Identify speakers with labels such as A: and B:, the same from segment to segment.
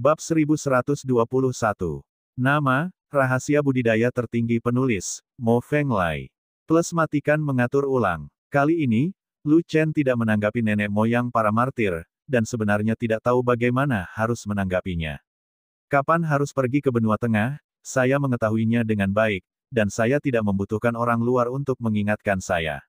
A: Bab 1121. Nama, Rahasia Budidaya Tertinggi Penulis, Mo Feng Lai. Plus matikan mengatur ulang. Kali ini, Lu Chen tidak menanggapi nenek moyang para martir, dan sebenarnya tidak tahu bagaimana harus menanggapinya. Kapan harus pergi ke benua tengah, saya mengetahuinya dengan baik, dan saya tidak membutuhkan orang luar untuk mengingatkan saya.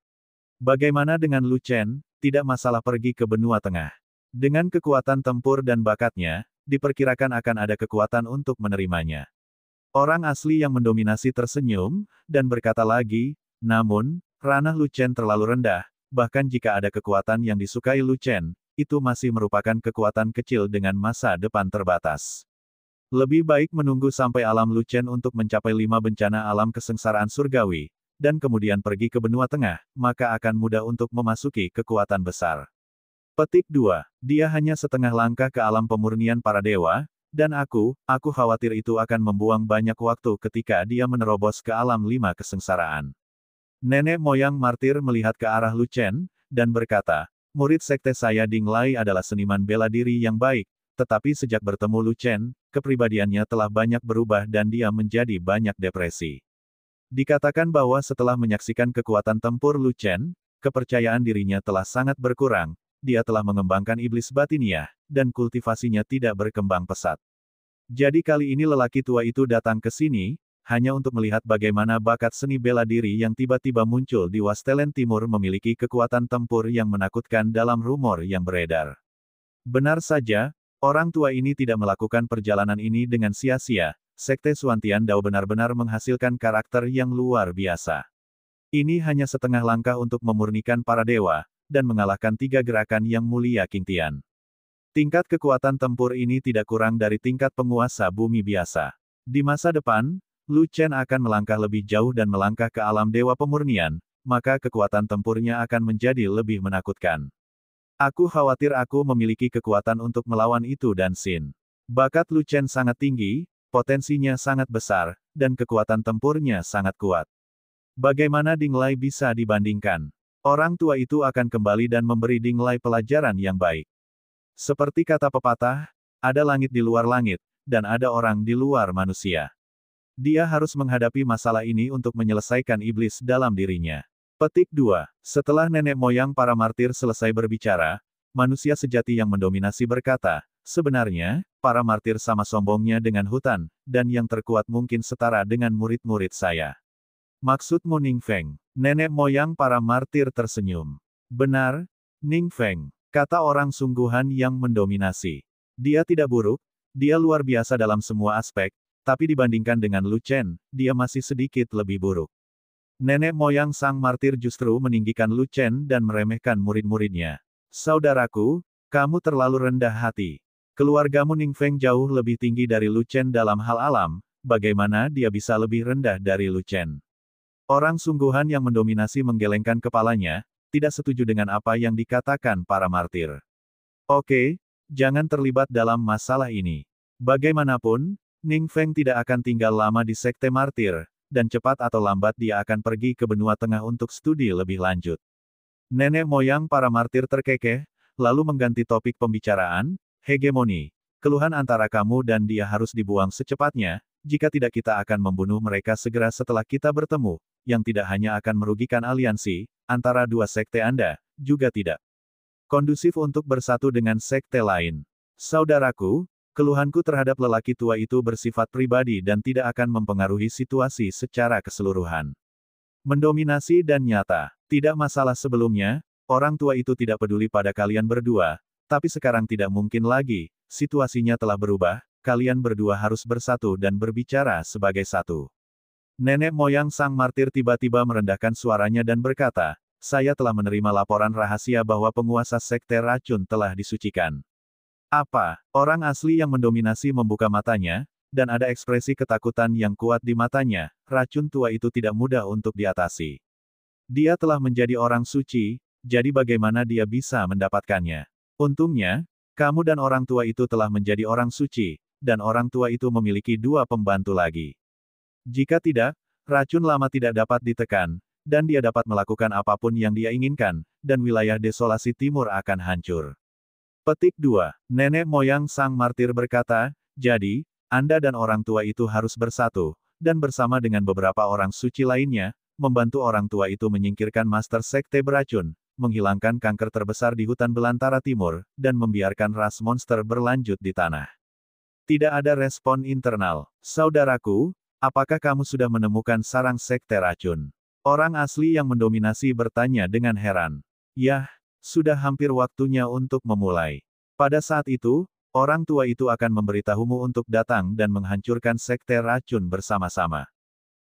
A: Bagaimana dengan Lu Chen, tidak masalah pergi ke benua tengah. Dengan kekuatan tempur dan bakatnya, diperkirakan akan ada kekuatan untuk menerimanya. Orang asli yang mendominasi tersenyum, dan berkata lagi, namun, ranah Lucen terlalu rendah, bahkan jika ada kekuatan yang disukai Lucen, itu masih merupakan kekuatan kecil dengan masa depan terbatas. Lebih baik menunggu sampai alam Lucen untuk mencapai lima bencana alam kesengsaraan surgawi, dan kemudian pergi ke benua tengah, maka akan mudah untuk memasuki kekuatan besar. Petik 2. Dia hanya setengah langkah ke alam pemurnian para dewa, dan aku, aku khawatir itu akan membuang banyak waktu ketika dia menerobos ke alam lima kesengsaraan. Nenek moyang martir melihat ke arah Lucen, dan berkata, murid sekte saya Ding Lai adalah seniman bela diri yang baik, tetapi sejak bertemu Lucen, kepribadiannya telah banyak berubah dan dia menjadi banyak depresi. Dikatakan bahwa setelah menyaksikan kekuatan tempur Lucen, kepercayaan dirinya telah sangat berkurang, dia telah mengembangkan iblis batinnya, dan kultivasinya tidak berkembang pesat. Jadi kali ini lelaki tua itu datang ke sini, hanya untuk melihat bagaimana bakat seni bela diri yang tiba-tiba muncul di Wastelen Timur memiliki kekuatan tempur yang menakutkan dalam rumor yang beredar. Benar saja, orang tua ini tidak melakukan perjalanan ini dengan sia-sia, Sekte Suantian Dao benar-benar menghasilkan karakter yang luar biasa. Ini hanya setengah langkah untuk memurnikan para dewa, dan mengalahkan tiga gerakan yang mulia King Tian. Tingkat kekuatan tempur ini tidak kurang dari tingkat penguasa bumi biasa. Di masa depan, Lu Chen akan melangkah lebih jauh dan melangkah ke alam dewa pemurnian, maka kekuatan tempurnya akan menjadi lebih menakutkan. Aku khawatir aku memiliki kekuatan untuk melawan itu dan Sin. Bakat Lu Chen sangat tinggi, potensinya sangat besar, dan kekuatan tempurnya sangat kuat. Bagaimana Ding Lei bisa dibandingkan? Orang tua itu akan kembali dan memberi Dinglai pelajaran yang baik. Seperti kata pepatah, ada langit di luar langit, dan ada orang di luar manusia. Dia harus menghadapi masalah ini untuk menyelesaikan iblis dalam dirinya. Petik 2. Setelah nenek moyang para martir selesai berbicara, manusia sejati yang mendominasi berkata, Sebenarnya, para martir sama sombongnya dengan hutan, dan yang terkuat mungkin setara dengan murid-murid saya. Maksudmu Ning Feng? Nenek moyang para martir tersenyum. Benar, Ning Feng, kata orang sungguhan yang mendominasi. Dia tidak buruk, dia luar biasa dalam semua aspek, tapi dibandingkan dengan Lu Chen, dia masih sedikit lebih buruk. Nenek moyang sang martir justru meninggikan Lu Chen dan meremehkan murid-muridnya. Saudaraku, kamu terlalu rendah hati. Keluargamu Ning Feng jauh lebih tinggi dari Lu Chen dalam hal alam, bagaimana dia bisa lebih rendah dari Lu Chen? Orang sungguhan yang mendominasi menggelengkan kepalanya, tidak setuju dengan apa yang dikatakan para martir. Oke, jangan terlibat dalam masalah ini. Bagaimanapun, Ning Feng tidak akan tinggal lama di sekte martir, dan cepat atau lambat dia akan pergi ke benua tengah untuk studi lebih lanjut. Nenek moyang para martir terkekeh, lalu mengganti topik pembicaraan, hegemoni. Keluhan antara kamu dan dia harus dibuang secepatnya, jika tidak kita akan membunuh mereka segera setelah kita bertemu, yang tidak hanya akan merugikan aliansi antara dua sekte Anda, juga tidak kondusif untuk bersatu dengan sekte lain. Saudaraku, keluhanku terhadap lelaki tua itu bersifat pribadi dan tidak akan mempengaruhi situasi secara keseluruhan. Mendominasi dan nyata, tidak masalah sebelumnya, orang tua itu tidak peduli pada kalian berdua, tapi sekarang tidak mungkin lagi, situasinya telah berubah, kalian berdua harus bersatu dan berbicara sebagai satu. Nenek moyang sang martir tiba-tiba merendahkan suaranya dan berkata, saya telah menerima laporan rahasia bahwa penguasa sekte racun telah disucikan. Apa, orang asli yang mendominasi membuka matanya, dan ada ekspresi ketakutan yang kuat di matanya, racun tua itu tidak mudah untuk diatasi. Dia telah menjadi orang suci, jadi bagaimana dia bisa mendapatkannya? Untungnya, kamu dan orang tua itu telah menjadi orang suci, dan orang tua itu memiliki dua pembantu lagi. Jika tidak, racun lama tidak dapat ditekan, dan dia dapat melakukan apapun yang dia inginkan, dan wilayah desolasi timur akan hancur. Petik 2. Nenek moyang sang martir berkata, Jadi, Anda dan orang tua itu harus bersatu, dan bersama dengan beberapa orang suci lainnya, membantu orang tua itu menyingkirkan master sekte beracun, menghilangkan kanker terbesar di hutan belantara timur, dan membiarkan ras monster berlanjut di tanah. Tidak ada respon internal. Saudaraku, Apakah kamu sudah menemukan sarang sekte racun? Orang asli yang mendominasi bertanya dengan heran. Yah, sudah hampir waktunya untuk memulai. Pada saat itu, orang tua itu akan memberitahumu untuk datang dan menghancurkan sekte racun bersama-sama.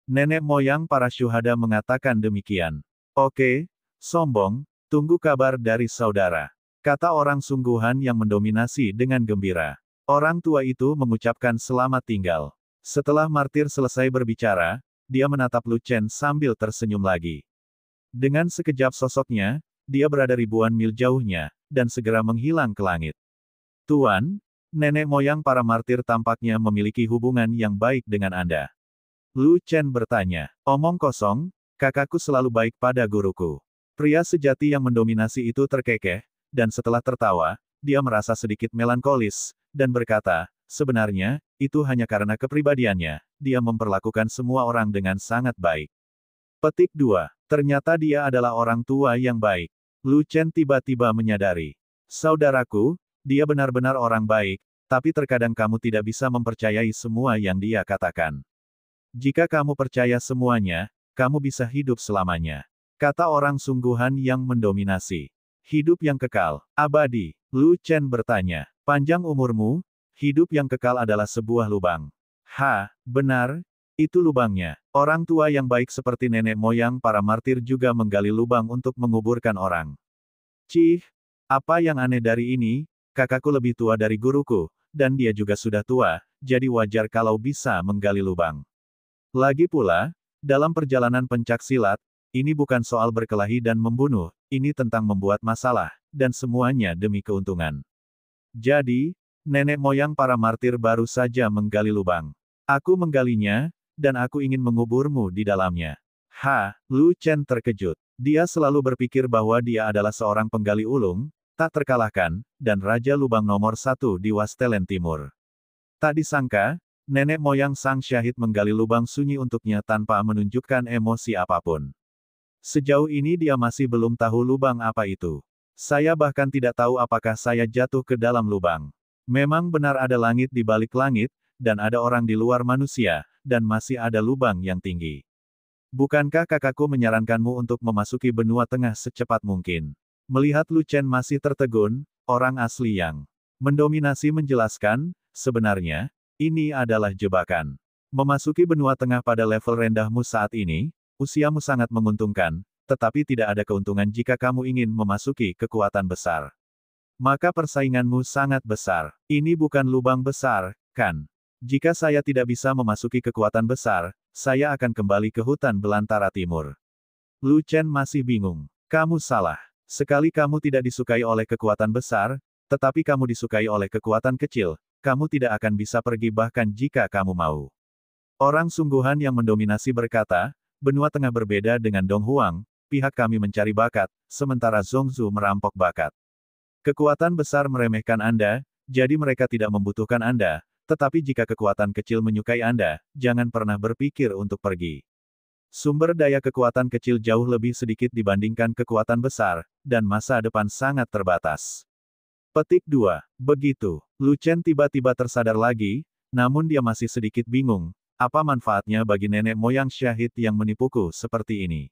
A: Nenek moyang para syuhada mengatakan demikian. Oke, sombong, tunggu kabar dari saudara. Kata orang sungguhan yang mendominasi dengan gembira. Orang tua itu mengucapkan selamat tinggal. Setelah martir selesai berbicara, dia menatap Lu Chen sambil tersenyum lagi. Dengan sekejap sosoknya, dia berada ribuan mil jauhnya, dan segera menghilang ke langit. Tuan, nenek moyang para martir tampaknya memiliki hubungan yang baik dengan Anda. Lu Chen bertanya, omong kosong, kakakku selalu baik pada guruku. Pria sejati yang mendominasi itu terkekeh, dan setelah tertawa, dia merasa sedikit melankolis, dan berkata, Sebenarnya, itu hanya karena kepribadiannya, dia memperlakukan semua orang dengan sangat baik. Petik 2. Ternyata dia adalah orang tua yang baik. Lu Chen tiba-tiba menyadari. Saudaraku, dia benar-benar orang baik, tapi terkadang kamu tidak bisa mempercayai semua yang dia katakan. Jika kamu percaya semuanya, kamu bisa hidup selamanya. Kata orang sungguhan yang mendominasi. Hidup yang kekal, abadi. Lu Chen bertanya, panjang umurmu, Hidup yang kekal adalah sebuah lubang. Ha, benar, itu lubangnya. Orang tua yang baik seperti nenek moyang para martir juga menggali lubang untuk menguburkan orang. Cih, apa yang aneh dari ini? Kakakku lebih tua dari guruku, dan dia juga sudah tua, jadi wajar kalau bisa menggali lubang. Lagi pula, dalam perjalanan pencak silat, ini bukan soal berkelahi dan membunuh, ini tentang membuat masalah, dan semuanya demi keuntungan. Jadi, Nenek moyang para martir baru saja menggali lubang. Aku menggalinya, dan aku ingin menguburmu di dalamnya. Ha, Lu Chen terkejut. Dia selalu berpikir bahwa dia adalah seorang penggali ulung, tak terkalahkan, dan Raja Lubang nomor satu di Wastelen Timur. Tak disangka, nenek moyang Sang Syahid menggali lubang sunyi untuknya tanpa menunjukkan emosi apapun. Sejauh ini dia masih belum tahu lubang apa itu. Saya bahkan tidak tahu apakah saya jatuh ke dalam lubang. Memang benar ada langit di balik langit, dan ada orang di luar manusia, dan masih ada lubang yang tinggi. Bukankah kakakku menyarankanmu untuk memasuki benua tengah secepat mungkin? Melihat Lucen masih tertegun, orang asli yang mendominasi menjelaskan, sebenarnya, ini adalah jebakan. Memasuki benua tengah pada level rendahmu saat ini, usiamu sangat menguntungkan, tetapi tidak ada keuntungan jika kamu ingin memasuki kekuatan besar maka persainganmu sangat besar. Ini bukan lubang besar, kan? Jika saya tidak bisa memasuki kekuatan besar, saya akan kembali ke hutan belantara timur. Lu Chen masih bingung. Kamu salah. Sekali kamu tidak disukai oleh kekuatan besar, tetapi kamu disukai oleh kekuatan kecil, kamu tidak akan bisa pergi bahkan jika kamu mau. Orang sungguhan yang mendominasi berkata, benua tengah berbeda dengan Dong Huang, pihak kami mencari bakat, sementara Zhongzu merampok bakat. Kekuatan besar meremehkan Anda, jadi mereka tidak membutuhkan Anda, tetapi jika kekuatan kecil menyukai Anda, jangan pernah berpikir untuk pergi. Sumber daya kekuatan kecil jauh lebih sedikit dibandingkan kekuatan besar, dan masa depan sangat terbatas. Petik 2. Begitu, Lucen tiba-tiba tersadar lagi, namun dia masih sedikit bingung, apa manfaatnya bagi nenek moyang syahid yang menipuku seperti ini.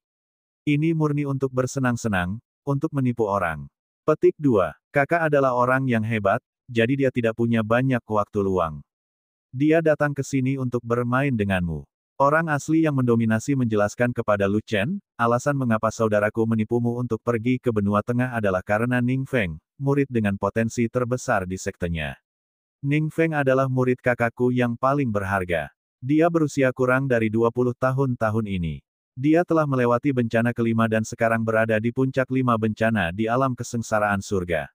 A: Ini murni untuk bersenang-senang, untuk menipu orang. Petik 2. Kakak adalah orang yang hebat, jadi dia tidak punya banyak waktu luang. Dia datang ke sini untuk bermain denganmu. Orang asli yang mendominasi menjelaskan kepada Lu Chen, alasan mengapa saudaraku menipumu untuk pergi ke benua tengah adalah karena Ning Feng, murid dengan potensi terbesar di sektenya. Ning Feng adalah murid kakakku yang paling berharga. Dia berusia kurang dari 20 tahun tahun ini. Dia telah melewati bencana kelima dan sekarang berada di puncak lima bencana di alam kesengsaraan surga.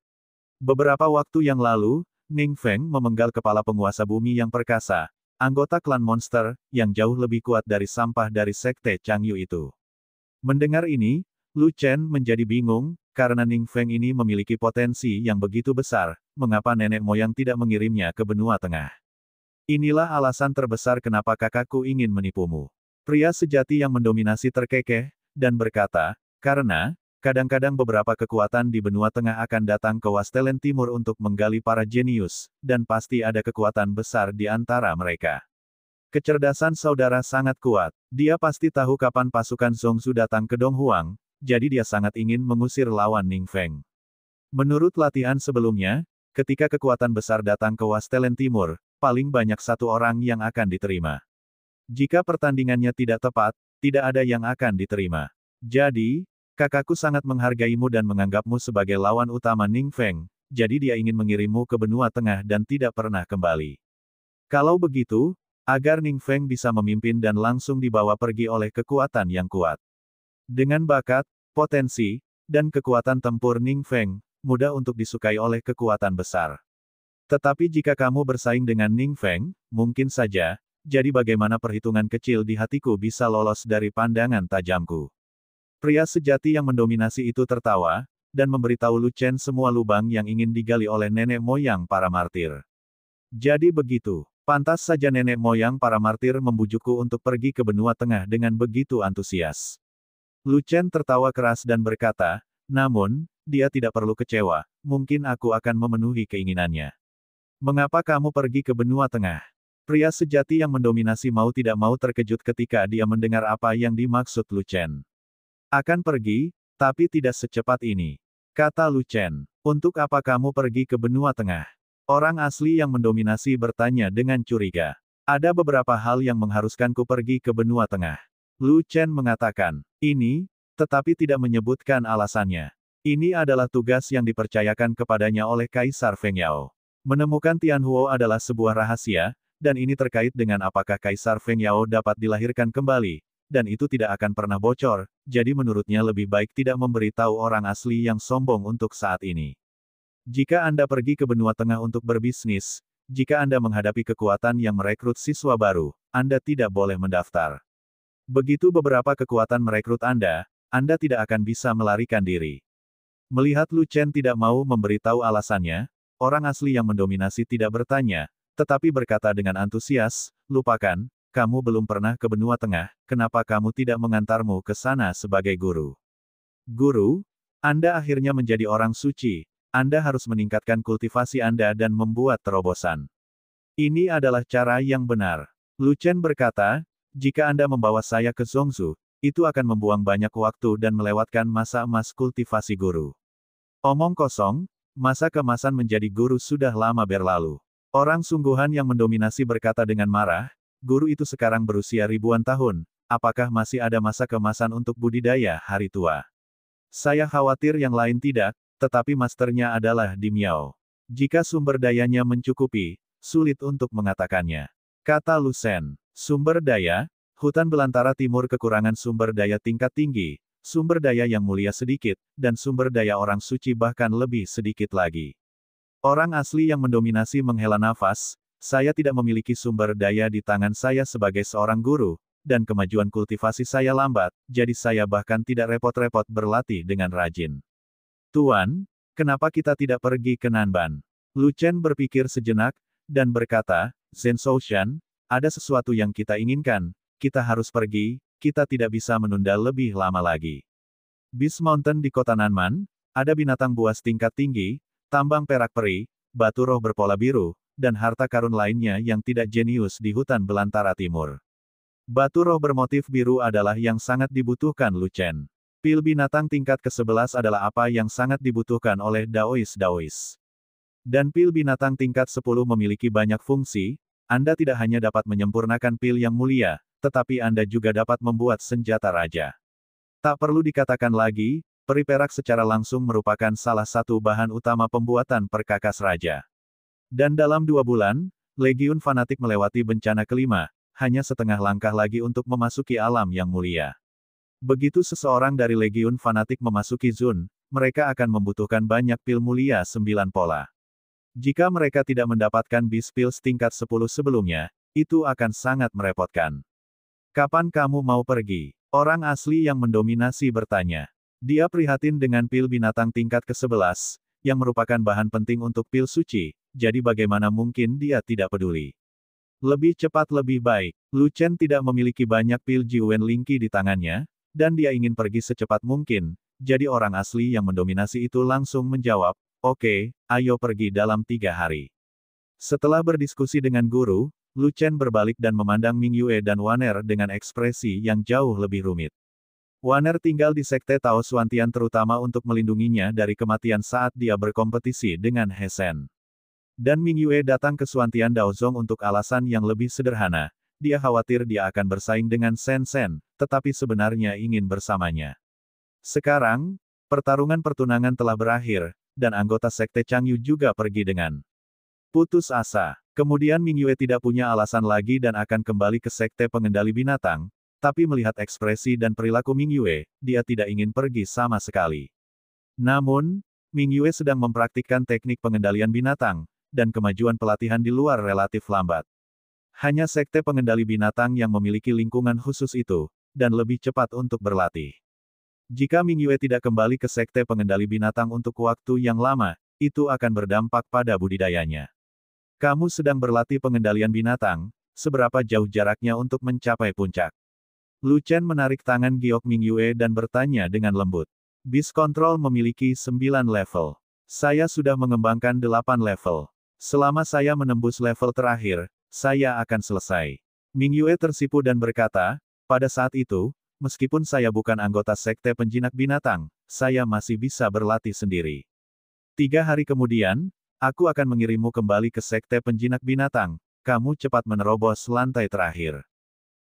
A: Beberapa waktu yang lalu, Ning Feng memenggal kepala penguasa bumi yang perkasa, anggota klan monster, yang jauh lebih kuat dari sampah dari sekte Changyu itu. Mendengar ini, Lu Chen menjadi bingung, karena Ning Feng ini memiliki potensi yang begitu besar, mengapa nenek moyang tidak mengirimnya ke benua tengah. Inilah alasan terbesar kenapa kakakku ingin menipumu. Pria sejati yang mendominasi terkekeh, dan berkata, karena, kadang-kadang beberapa kekuatan di benua tengah akan datang ke Wastelen Timur untuk menggali para jenius, dan pasti ada kekuatan besar di antara mereka. Kecerdasan saudara sangat kuat. Dia pasti tahu kapan pasukan Zongzu datang ke Donghuang, jadi dia sangat ingin mengusir lawan Ning Feng. Menurut latihan sebelumnya, ketika kekuatan besar datang ke Wastelen Timur, paling banyak satu orang yang akan diterima. Jika pertandingannya tidak tepat, tidak ada yang akan diterima. Jadi, kakakku sangat menghargaimu dan menganggapmu sebagai lawan utama Ning Feng, jadi dia ingin mengirimmu ke benua tengah dan tidak pernah kembali. Kalau begitu, agar Ning Feng bisa memimpin dan langsung dibawa pergi oleh kekuatan yang kuat. Dengan bakat, potensi, dan kekuatan tempur Ning Feng, mudah untuk disukai oleh kekuatan besar. Tetapi jika kamu bersaing dengan Ning Feng, mungkin saja, jadi bagaimana perhitungan kecil di hatiku bisa lolos dari pandangan tajamku. Pria sejati yang mendominasi itu tertawa, dan memberitahu Lu Chen semua lubang yang ingin digali oleh nenek moyang para martir. Jadi begitu, pantas saja nenek moyang para martir membujukku untuk pergi ke benua tengah dengan begitu antusias. Lu Chen tertawa keras dan berkata, namun, dia tidak perlu kecewa, mungkin aku akan memenuhi keinginannya. Mengapa kamu pergi ke benua tengah? Pria sejati yang mendominasi mau tidak mau terkejut ketika dia mendengar apa yang dimaksud Lu Chen. Akan pergi, tapi tidak secepat ini. Kata Lu Chen, untuk apa kamu pergi ke benua tengah? Orang asli yang mendominasi bertanya dengan curiga. Ada beberapa hal yang mengharuskanku pergi ke benua tengah. Lu Chen mengatakan, ini, tetapi tidak menyebutkan alasannya. Ini adalah tugas yang dipercayakan kepadanya oleh Kaisar Feng Yao. Menemukan Tian Huo adalah sebuah rahasia, dan ini terkait dengan apakah Kaisar Feng Yao dapat dilahirkan kembali, dan itu tidak akan pernah bocor, jadi menurutnya lebih baik tidak memberitahu orang asli yang sombong untuk saat ini. Jika Anda pergi ke benua tengah untuk berbisnis, jika Anda menghadapi kekuatan yang merekrut siswa baru, Anda tidak boleh mendaftar. Begitu beberapa kekuatan merekrut Anda, Anda tidak akan bisa melarikan diri. Melihat Lu Chen tidak mau memberitahu alasannya, orang asli yang mendominasi tidak bertanya, tetapi berkata dengan antusias, lupakan, kamu belum pernah ke benua tengah, kenapa kamu tidak mengantarmu ke sana sebagai guru? Guru, Anda akhirnya menjadi orang suci, Anda harus meningkatkan kultivasi Anda dan membuat terobosan. Ini adalah cara yang benar. Lu Chen berkata, jika Anda membawa saya ke Zongzu, itu akan membuang banyak waktu dan melewatkan masa emas kultivasi guru. Omong kosong, masa kemasan menjadi guru sudah lama berlalu. Orang sungguhan yang mendominasi berkata dengan marah, guru itu sekarang berusia ribuan tahun, apakah masih ada masa kemasan untuk budidaya hari tua? Saya khawatir yang lain tidak, tetapi masternya adalah di Miao. Jika sumber dayanya mencukupi, sulit untuk mengatakannya. Kata Lusen, sumber daya, hutan belantara timur kekurangan sumber daya tingkat tinggi, sumber daya yang mulia sedikit, dan sumber daya orang suci bahkan lebih sedikit lagi. Orang asli yang mendominasi menghela nafas, saya tidak memiliki sumber daya di tangan saya sebagai seorang guru, dan kemajuan kultivasi saya lambat, jadi saya bahkan tidak repot-repot berlatih dengan rajin. Tuan, kenapa kita tidak pergi ke Nanban? Lu Chen berpikir sejenak, dan berkata, Zen Soushan, ada sesuatu yang kita inginkan, kita harus pergi, kita tidak bisa menunda lebih lama lagi. Beast Mountain di kota Nanman, ada binatang buas tingkat tinggi, Tambang perak peri, batu roh berpola biru, dan harta karun lainnya yang tidak jenius di hutan belantara timur. Batu roh bermotif biru adalah yang sangat dibutuhkan Lucen. Pil binatang tingkat ke-11 adalah apa yang sangat dibutuhkan oleh Daois-Daois. Dan pil binatang tingkat 10 memiliki banyak fungsi, Anda tidak hanya dapat menyempurnakan pil yang mulia, tetapi Anda juga dapat membuat senjata raja. Tak perlu dikatakan lagi, Peri perak secara langsung merupakan salah satu bahan utama pembuatan perkakas raja. Dan dalam dua bulan, Legiun Fanatik melewati bencana kelima, hanya setengah langkah lagi untuk memasuki alam yang mulia. Begitu seseorang dari Legiun Fanatik memasuki Zun, mereka akan membutuhkan banyak pil mulia sembilan pola. Jika mereka tidak mendapatkan bis pil setingkat sepuluh sebelumnya, itu akan sangat merepotkan. Kapan kamu mau pergi? Orang asli yang mendominasi bertanya. Dia prihatin dengan pil binatang tingkat ke-11, yang merupakan bahan penting untuk pil suci, jadi bagaimana mungkin dia tidak peduli. Lebih cepat lebih baik, Lu Chen tidak memiliki banyak pil Jiwen Lingqi di tangannya, dan dia ingin pergi secepat mungkin, jadi orang asli yang mendominasi itu langsung menjawab, Oke, okay, ayo pergi dalam tiga hari. Setelah berdiskusi dengan guru, Lu Chen berbalik dan memandang Ming Yue dan Waner dengan ekspresi yang jauh lebih rumit. Waner tinggal di Sekte Tao Suantian terutama untuk melindunginya dari kematian saat dia berkompetisi dengan Hesen. Dan Ming Yue datang ke Suantian Daozong untuk alasan yang lebih sederhana. Dia khawatir dia akan bersaing dengan Sen Sen, tetapi sebenarnya ingin bersamanya. Sekarang, pertarungan pertunangan telah berakhir, dan anggota Sekte Chang Yu juga pergi dengan putus asa. Kemudian Ming Yue tidak punya alasan lagi dan akan kembali ke Sekte Pengendali Binatang, tapi melihat ekspresi dan perilaku Ming Yue, dia tidak ingin pergi sama sekali. Namun, Ming Yue sedang mempraktikkan teknik pengendalian binatang, dan kemajuan pelatihan di luar relatif lambat. Hanya sekte pengendali binatang yang memiliki lingkungan khusus itu, dan lebih cepat untuk berlatih. Jika Ming Yue tidak kembali ke sekte pengendali binatang untuk waktu yang lama, itu akan berdampak pada budidayanya. Kamu sedang berlatih pengendalian binatang, seberapa jauh jaraknya untuk mencapai puncak? Lu Chen menarik tangan Giok Mingyue dan bertanya dengan lembut. Bis Control memiliki 9 level. Saya sudah mengembangkan 8 level. Selama saya menembus level terakhir, saya akan selesai. Mingyue tersipu dan berkata, pada saat itu, meskipun saya bukan anggota sekte penjinak binatang, saya masih bisa berlatih sendiri. Tiga hari kemudian, aku akan mengirimmu kembali ke sekte penjinak binatang, kamu cepat menerobos lantai terakhir.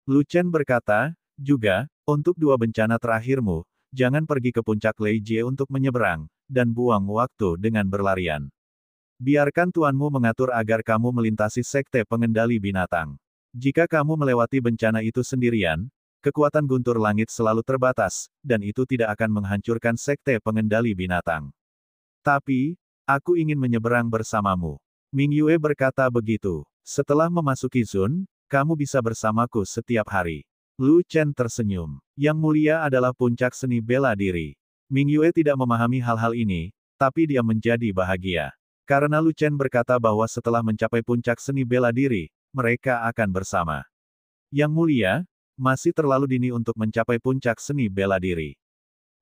A: Lu Chen berkata, juga, untuk dua bencana terakhirmu, jangan pergi ke puncak Leijie untuk menyeberang, dan buang waktu dengan berlarian. Biarkan tuanmu mengatur agar kamu melintasi sekte pengendali binatang. Jika kamu melewati bencana itu sendirian, kekuatan guntur langit selalu terbatas, dan itu tidak akan menghancurkan sekte pengendali binatang. Tapi, aku ingin menyeberang bersamamu. Ming Yue berkata begitu. Setelah memasuki Zun, kamu bisa bersamaku setiap hari. Lu Chen tersenyum. Yang mulia adalah puncak seni bela diri. Ming Yue tidak memahami hal-hal ini, tapi dia menjadi bahagia. Karena Lu Chen berkata bahwa setelah mencapai puncak seni bela diri, mereka akan bersama. Yang mulia, masih terlalu dini untuk mencapai puncak seni bela diri.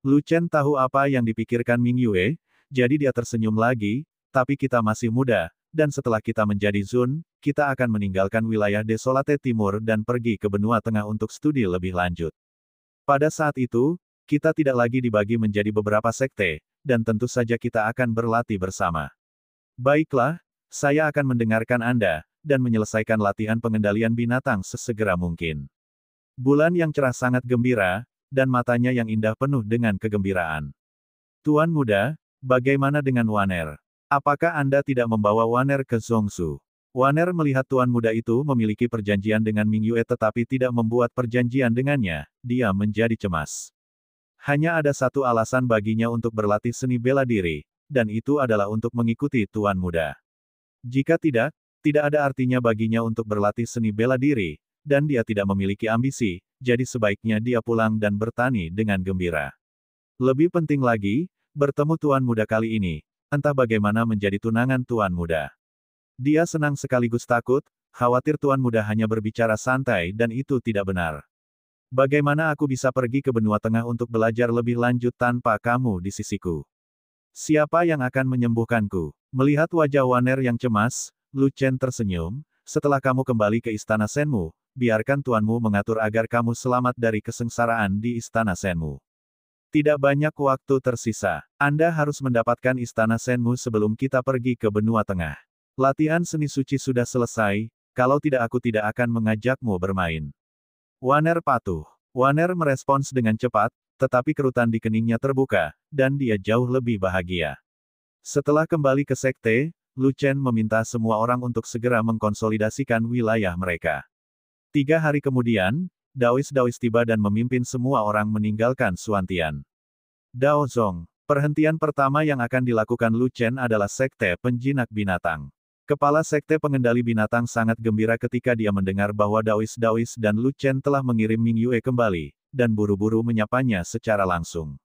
A: Lu Chen tahu apa yang dipikirkan Ming Yue, jadi dia tersenyum lagi, tapi kita masih muda, dan setelah kita menjadi Zun, kita akan meninggalkan wilayah Desolate Timur dan pergi ke benua tengah untuk studi lebih lanjut. Pada saat itu, kita tidak lagi dibagi menjadi beberapa sekte, dan tentu saja kita akan berlatih bersama. Baiklah, saya akan mendengarkan Anda, dan menyelesaikan latihan pengendalian binatang sesegera mungkin. Bulan yang cerah sangat gembira, dan matanya yang indah penuh dengan kegembiraan. Tuan muda, bagaimana dengan Waner? Apakah Anda tidak membawa Waner ke Zongsu? Waner melihat tuan muda itu memiliki perjanjian dengan Ming Yue tetapi tidak membuat perjanjian dengannya, dia menjadi cemas. Hanya ada satu alasan baginya untuk berlatih seni bela diri, dan itu adalah untuk mengikuti tuan muda. Jika tidak, tidak ada artinya baginya untuk berlatih seni bela diri, dan dia tidak memiliki ambisi, jadi sebaiknya dia pulang dan bertani dengan gembira. Lebih penting lagi, bertemu tuan muda kali ini, entah bagaimana menjadi tunangan tuan muda. Dia senang sekaligus takut, khawatir tuan muda hanya berbicara santai dan itu tidak benar. Bagaimana aku bisa pergi ke benua tengah untuk belajar lebih lanjut tanpa kamu di sisiku? Siapa yang akan menyembuhkanku? Melihat wajah Waner yang cemas, Lu Chen tersenyum, setelah kamu kembali ke istana Senmu, biarkan tuanmu mengatur agar kamu selamat dari kesengsaraan di istana Senmu. Tidak banyak waktu tersisa. Anda harus mendapatkan istana Senmu sebelum kita pergi ke benua tengah. Latihan seni suci sudah selesai, kalau tidak aku tidak akan mengajakmu bermain. Waner patuh. Waner merespons dengan cepat, tetapi kerutan di keningnya terbuka, dan dia jauh lebih bahagia. Setelah kembali ke sekte, Luchen meminta semua orang untuk segera mengkonsolidasikan wilayah mereka. Tiga hari kemudian, Daois-Daois tiba dan memimpin semua orang meninggalkan Suantian. Dao Zong. Perhentian pertama yang akan dilakukan Lu Chen adalah Sekte Penjinak Binatang. Kepala Sekte Pengendali Binatang sangat gembira ketika dia mendengar bahwa Daois-Daois dan Lu Chen telah mengirim Ming Yue kembali, dan buru-buru menyapanya secara langsung.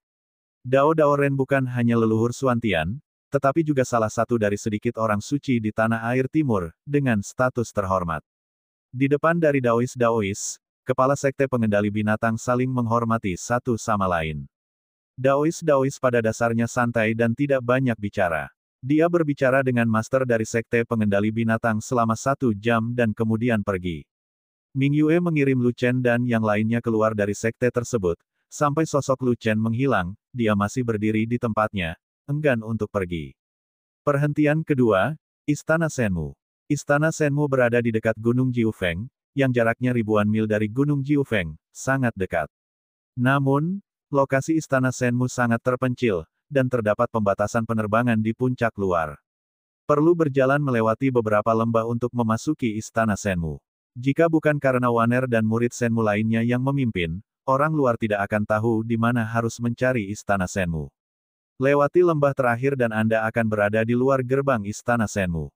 A: Dao Dao Ren bukan hanya leluhur Suantian, tetapi juga salah satu dari sedikit orang suci di tanah air timur, dengan status terhormat. Di depan dari Daois Daois, kepala sekte pengendali binatang saling menghormati satu sama lain. Daois-Daois pada dasarnya santai dan tidak banyak bicara. Dia berbicara dengan master dari sekte pengendali binatang selama satu jam dan kemudian pergi. Ming Yue mengirim Lu Chen dan yang lainnya keluar dari sekte tersebut, sampai sosok Lu Chen menghilang, dia masih berdiri di tempatnya, enggan untuk pergi. Perhentian kedua, Istana Senmu. Istana Senmu berada di dekat Gunung Jiufeng, yang jaraknya ribuan mil dari Gunung Jiufeng, sangat dekat. Namun, lokasi istana Senmu sangat terpencil, dan terdapat pembatasan penerbangan di puncak luar. Perlu berjalan melewati beberapa lembah untuk memasuki istana Senmu. Jika bukan karena Waner dan murid Senmu lainnya yang memimpin, orang luar tidak akan tahu di mana harus mencari istana Senmu. Lewati lembah terakhir dan Anda akan berada di luar gerbang istana Senmu.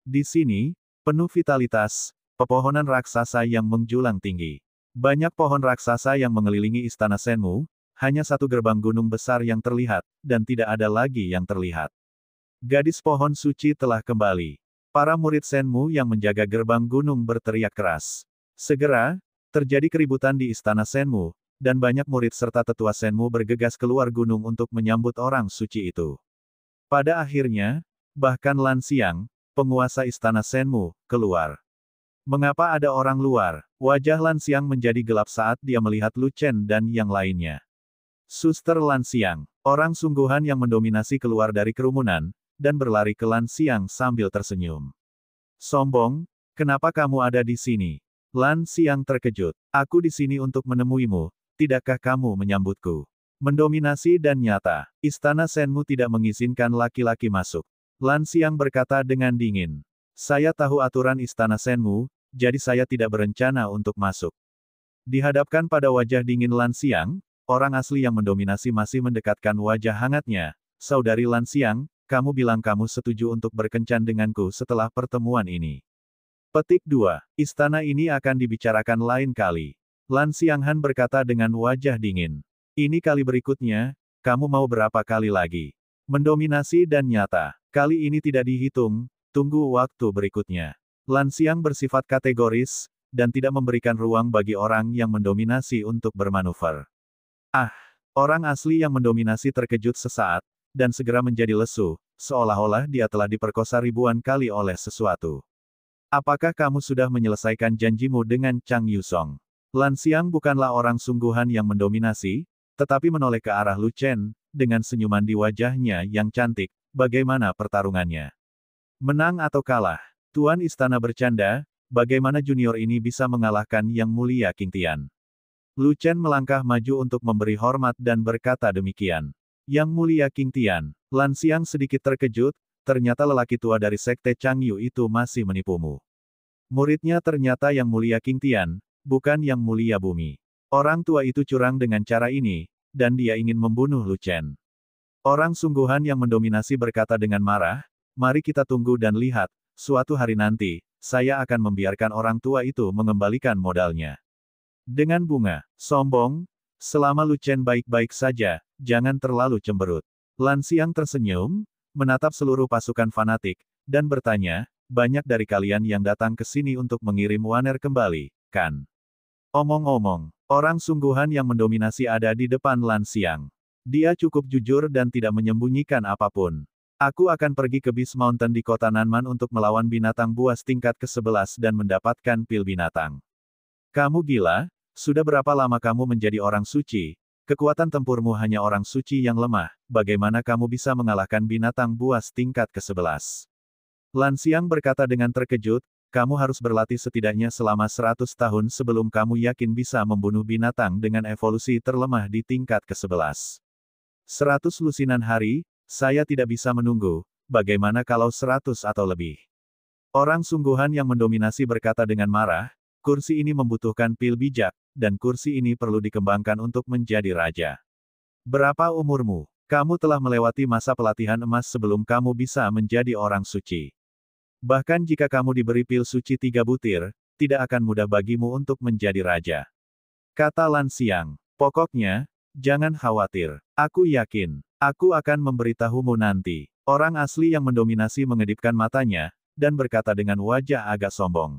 A: Di sini, penuh vitalitas, Pepohonan raksasa yang menjulang tinggi. Banyak pohon raksasa yang mengelilingi istana Senmu, hanya satu gerbang gunung besar yang terlihat, dan tidak ada lagi yang terlihat. Gadis pohon suci telah kembali. Para murid Senmu yang menjaga gerbang gunung berteriak keras. Segera, terjadi keributan di istana Senmu, dan banyak murid serta tetua Senmu bergegas keluar gunung untuk menyambut orang suci itu. Pada akhirnya, bahkan Lansiang, penguasa istana Senmu, keluar. Mengapa ada orang luar? Wajah Lansiang menjadi gelap saat dia melihat Lu Chen dan yang lainnya. Suster Lansiang, orang sungguhan yang mendominasi keluar dari kerumunan, dan berlari ke Lansiang sambil tersenyum. Sombong, kenapa kamu ada di sini? Lansiang terkejut. Aku di sini untuk menemuimu, tidakkah kamu menyambutku? Mendominasi dan nyata, istana Senmu tidak mengizinkan laki-laki masuk. Lansiang berkata dengan dingin. Saya tahu aturan istana Senmu, jadi saya tidak berencana untuk masuk. Dihadapkan pada wajah dingin Lansiang, orang asli yang mendominasi masih mendekatkan wajah hangatnya. Saudari Lansiang, kamu bilang kamu setuju untuk berkencan denganku setelah pertemuan ini. Petik 2. Istana ini akan dibicarakan lain kali. Lan Han berkata dengan wajah dingin. Ini kali berikutnya, kamu mau berapa kali lagi? Mendominasi dan nyata. Kali ini tidak dihitung, tunggu waktu berikutnya. Lansiang bersifat kategoris, dan tidak memberikan ruang bagi orang yang mendominasi untuk bermanuver. Ah, orang asli yang mendominasi terkejut sesaat, dan segera menjadi lesu, seolah-olah dia telah diperkosa ribuan kali oleh sesuatu. Apakah kamu sudah menyelesaikan janjimu dengan Chang Yusong? Lansiang bukanlah orang sungguhan yang mendominasi, tetapi menoleh ke arah Lu Chen, dengan senyuman di wajahnya yang cantik, bagaimana pertarungannya? Menang atau kalah? Tuan Istana bercanda, bagaimana junior ini bisa mengalahkan Yang Mulia King Tian? Lu Chen melangkah maju untuk memberi hormat dan berkata demikian. Yang Mulia King Tian, Lan Xiang sedikit terkejut, ternyata lelaki tua dari Sekte Changyu itu masih menipumu. Muridnya ternyata Yang Mulia King Tian, bukan Yang Mulia Bumi. Orang tua itu curang dengan cara ini, dan dia ingin membunuh Lu Chen. Orang sungguhan yang mendominasi berkata dengan marah, mari kita tunggu dan lihat, Suatu hari nanti, saya akan membiarkan orang tua itu mengembalikan modalnya. Dengan bunga, sombong, selama Lu Chen baik-baik saja, jangan terlalu cemberut. Lan Siang tersenyum, menatap seluruh pasukan fanatik, dan bertanya, banyak dari kalian yang datang ke sini untuk mengirim Waner kembali, kan? Omong-omong, orang sungguhan yang mendominasi ada di depan Lan Siang. Dia cukup jujur dan tidak menyembunyikan apapun. Aku akan pergi ke Beast Mountain di kota Nanman untuk melawan binatang buas tingkat ke-11 dan mendapatkan pil binatang. Kamu gila? Sudah berapa lama kamu menjadi orang suci? Kekuatan tempurmu hanya orang suci yang lemah, bagaimana kamu bisa mengalahkan binatang buas tingkat ke-11? Lansiang berkata dengan terkejut, kamu harus berlatih setidaknya selama 100 tahun sebelum kamu yakin bisa membunuh binatang dengan evolusi terlemah di tingkat ke-11. 100 lusinan hari, saya tidak bisa menunggu, bagaimana kalau seratus atau lebih? Orang sungguhan yang mendominasi berkata dengan marah, kursi ini membutuhkan pil bijak, dan kursi ini perlu dikembangkan untuk menjadi raja. Berapa umurmu? Kamu telah melewati masa pelatihan emas sebelum kamu bisa menjadi orang suci. Bahkan jika kamu diberi pil suci tiga butir, tidak akan mudah bagimu untuk menjadi raja. Kata Lan Siang. Pokoknya, Jangan khawatir. Aku yakin. Aku akan memberitahumu nanti. Orang asli yang mendominasi mengedipkan matanya, dan berkata dengan wajah agak sombong.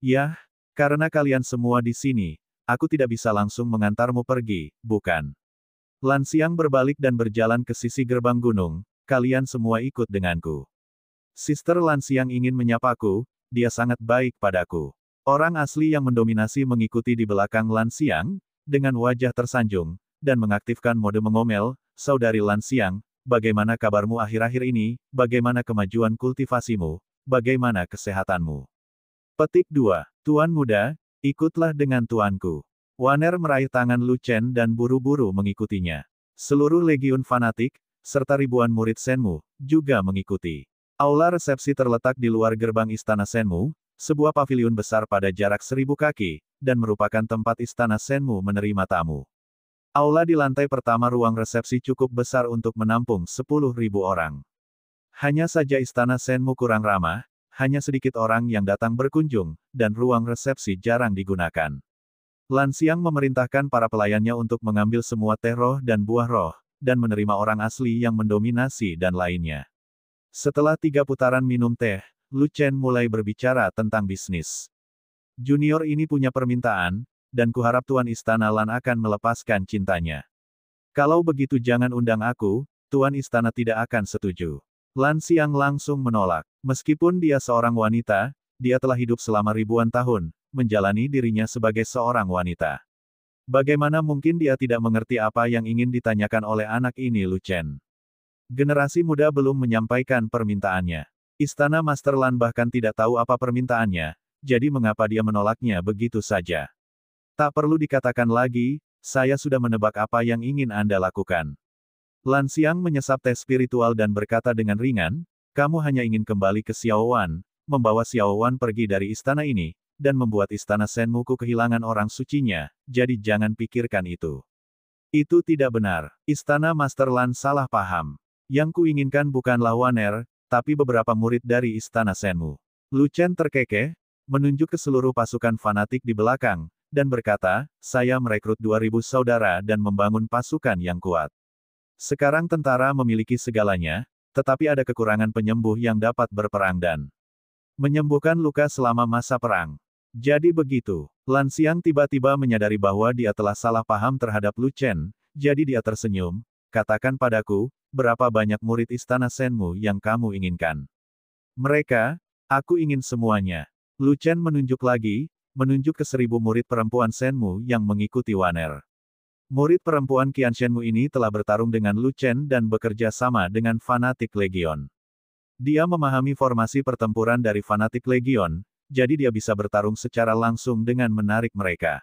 A: Yah, karena kalian semua di sini, aku tidak bisa langsung mengantarmu pergi, bukan? Lansiang berbalik dan berjalan ke sisi gerbang gunung, kalian semua ikut denganku. Sister Lansiang ingin menyapaku, dia sangat baik padaku. Orang asli yang mendominasi mengikuti di belakang Lansiang, dengan wajah tersanjung, dan mengaktifkan mode mengomel, Saudari Lansiang, bagaimana kabarmu akhir-akhir ini, bagaimana kemajuan kultivasimu, bagaimana kesehatanmu. Petik 2. Tuan muda, ikutlah dengan tuanku. Waner meraih tangan Lu Chen dan buru-buru mengikutinya. Seluruh legiun fanatik, serta ribuan murid Senmu, juga mengikuti. Aula resepsi terletak di luar gerbang istana Senmu, sebuah pavilion besar pada jarak seribu kaki, dan merupakan tempat istana Senmu menerima tamu. Aula di lantai pertama ruang resepsi cukup besar untuk menampung 10.000 orang. Hanya saja istana Senmu kurang ramah, hanya sedikit orang yang datang berkunjung, dan ruang resepsi jarang digunakan. Lansiang memerintahkan para pelayannya untuk mengambil semua teh roh dan buah roh, dan menerima orang asli yang mendominasi dan lainnya. Setelah tiga putaran minum teh, Lu Chen mulai berbicara tentang bisnis. Junior ini punya permintaan, dan kuharap Tuan Istana Lan akan melepaskan cintanya. Kalau begitu jangan undang aku, Tuan Istana tidak akan setuju. Lan Siang langsung menolak. Meskipun dia seorang wanita, dia telah hidup selama ribuan tahun, menjalani dirinya sebagai seorang wanita. Bagaimana mungkin dia tidak mengerti apa yang ingin ditanyakan oleh anak ini Lu Chen? Generasi muda belum menyampaikan permintaannya. Istana Master Lan bahkan tidak tahu apa permintaannya, jadi mengapa dia menolaknya begitu saja? Tak perlu dikatakan lagi, saya sudah menebak apa yang ingin Anda lakukan. Lansiang menyesap teh spiritual dan berkata dengan ringan, kamu hanya ingin kembali ke Xiao Wan, membawa Xiao Wan pergi dari istana ini, dan membuat istana Shenmu kehilangan orang sucinya, jadi jangan pikirkan itu. Itu tidak benar, istana Master Lan salah paham. Yang kuinginkan bukanlah Waner, tapi beberapa murid dari istana Senmu. Lu terkekeh, menunjuk ke seluruh pasukan fanatik di belakang, dan berkata, saya merekrut 2000 saudara dan membangun pasukan yang kuat. Sekarang tentara memiliki segalanya, tetapi ada kekurangan penyembuh yang dapat berperang dan menyembuhkan luka selama masa perang. Jadi begitu, Lansiang tiba-tiba menyadari bahwa dia telah salah paham terhadap Lu Chen, jadi dia tersenyum, katakan padaku, berapa banyak murid istana Senmu yang kamu inginkan. Mereka, aku ingin semuanya. Lu Chen menunjuk lagi, menunjuk ke seribu murid perempuan Senmu yang mengikuti Waner. Murid perempuan Qian Shenmu ini telah bertarung dengan Lu Chen dan bekerja sama dengan fanatik Legion. Dia memahami formasi pertempuran dari fanatik Legion, jadi dia bisa bertarung secara langsung dengan menarik mereka.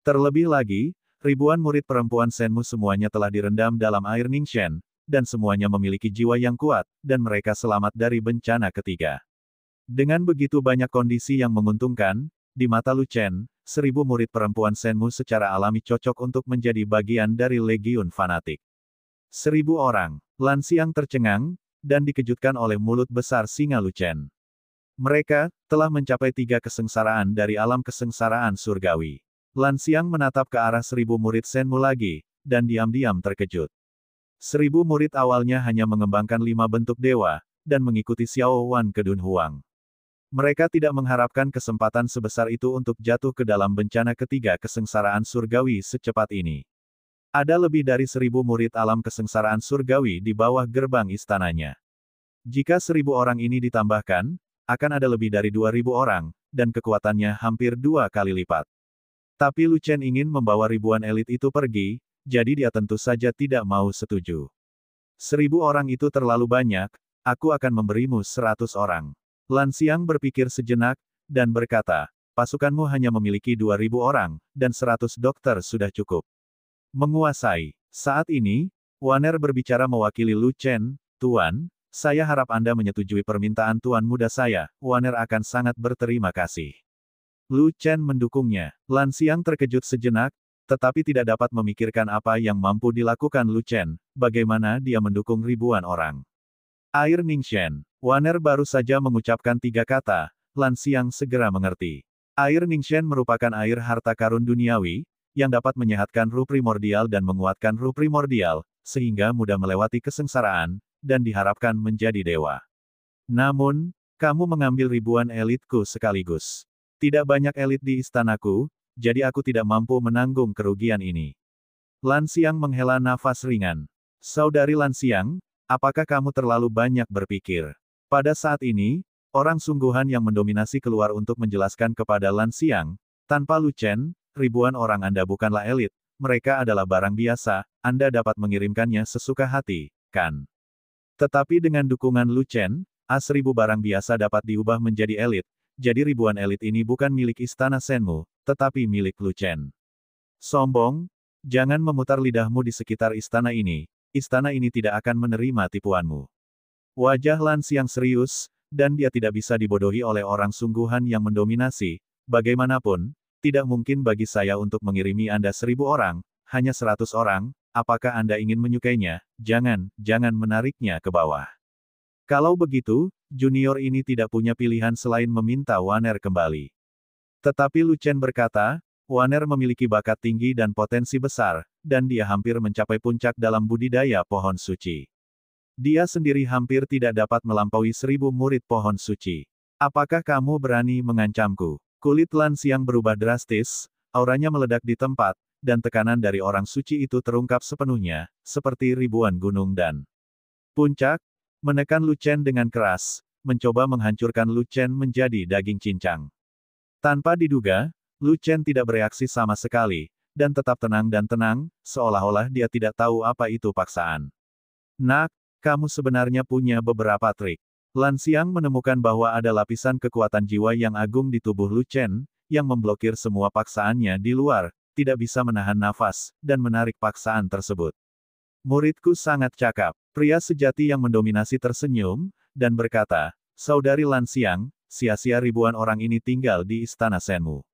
A: Terlebih lagi, ribuan murid perempuan Senmu semuanya telah direndam dalam air Ningxian, dan semuanya memiliki jiwa yang kuat, dan mereka selamat dari bencana ketiga. Dengan begitu banyak kondisi yang menguntungkan, di mata Lu Chen, seribu murid perempuan Senmu secara alami cocok untuk menjadi bagian dari legiun fanatik. Seribu orang, Lan Siang tercengang, dan dikejutkan oleh mulut besar singa Lu Chen. Mereka telah mencapai tiga kesengsaraan dari alam kesengsaraan surgawi. Lan Siang menatap ke arah seribu murid Senmu lagi, dan diam-diam terkejut. Seribu murid awalnya hanya mengembangkan lima bentuk dewa, dan mengikuti Xiao Wan ke Dun Huang. Mereka tidak mengharapkan kesempatan sebesar itu untuk jatuh ke dalam bencana ketiga kesengsaraan surgawi secepat ini. Ada lebih dari seribu murid alam kesengsaraan surgawi di bawah gerbang istananya. Jika seribu orang ini ditambahkan, akan ada lebih dari dua ribu orang, dan kekuatannya hampir dua kali lipat. Tapi Lu Chen ingin membawa ribuan elit itu pergi, jadi dia tentu saja tidak mau setuju. Seribu orang itu terlalu banyak, aku akan memberimu seratus orang. Lansiang berpikir sejenak, dan berkata, pasukanmu hanya memiliki 2.000 orang, dan 100 dokter sudah cukup. Menguasai. Saat ini, Waner berbicara mewakili Lu Chen, Tuan, saya harap Anda menyetujui permintaan Tuan muda saya, Waner akan sangat berterima kasih. Lu Chen mendukungnya. Lansiang terkejut sejenak, tetapi tidak dapat memikirkan apa yang mampu dilakukan Lu Chen, bagaimana dia mendukung ribuan orang. Air Shen, Waner baru saja mengucapkan tiga kata, Lan Xiang segera mengerti. Air Ningxian merupakan air harta karun duniawi, yang dapat menyehatkan ruh primordial dan menguatkan ruh primordial, sehingga mudah melewati kesengsaraan, dan diharapkan menjadi dewa. Namun, kamu mengambil ribuan elitku sekaligus. Tidak banyak elit di istanaku, jadi aku tidak mampu menanggung kerugian ini. Lan Xiang menghela nafas ringan. Saudari Lan Xiang, apakah kamu terlalu banyak berpikir? Pada saat ini, orang sungguhan yang mendominasi keluar untuk menjelaskan kepada Lan Xiang, tanpa Lu Chen, ribuan orang Anda bukanlah elit, mereka adalah barang biasa, Anda dapat mengirimkannya sesuka hati, kan? Tetapi dengan dukungan Lu Chen, as ribu barang biasa dapat diubah menjadi elit, jadi ribuan elit ini bukan milik istana Senmu, tetapi milik Lu Chen. Sombong, jangan memutar lidahmu di sekitar istana ini, istana ini tidak akan menerima tipuanmu. Wajah Lans yang serius, dan dia tidak bisa dibodohi oleh orang sungguhan yang mendominasi. Bagaimanapun, tidak mungkin bagi saya untuk mengirimi Anda seribu orang, hanya seratus orang, apakah Anda ingin menyukainya? Jangan, jangan menariknya ke bawah. Kalau begitu, junior ini tidak punya pilihan selain meminta Waner kembali. Tetapi Lucen berkata, Waner memiliki bakat tinggi dan potensi besar, dan dia hampir mencapai puncak dalam budidaya pohon suci. Dia sendiri hampir tidak dapat melampaui seribu murid pohon suci. Apakah kamu berani mengancamku? Kulit Lan Siang berubah drastis, auranya meledak di tempat, dan tekanan dari orang suci itu terungkap sepenuhnya, seperti ribuan gunung dan puncak, menekan Lucen dengan keras, mencoba menghancurkan Lucen menjadi daging cincang. Tanpa diduga, Lucen tidak bereaksi sama sekali, dan tetap tenang dan tenang, seolah-olah dia tidak tahu apa itu paksaan. Nak, kamu sebenarnya punya beberapa trik. Lansiang menemukan bahwa ada lapisan kekuatan jiwa yang agung di tubuh Lu Chen, yang memblokir semua paksaannya di luar, tidak bisa menahan nafas, dan menarik paksaan tersebut. Muridku sangat cakap, pria sejati yang mendominasi tersenyum, dan berkata, Saudari Lansiang, sia-sia ribuan orang ini tinggal di istana Senmu.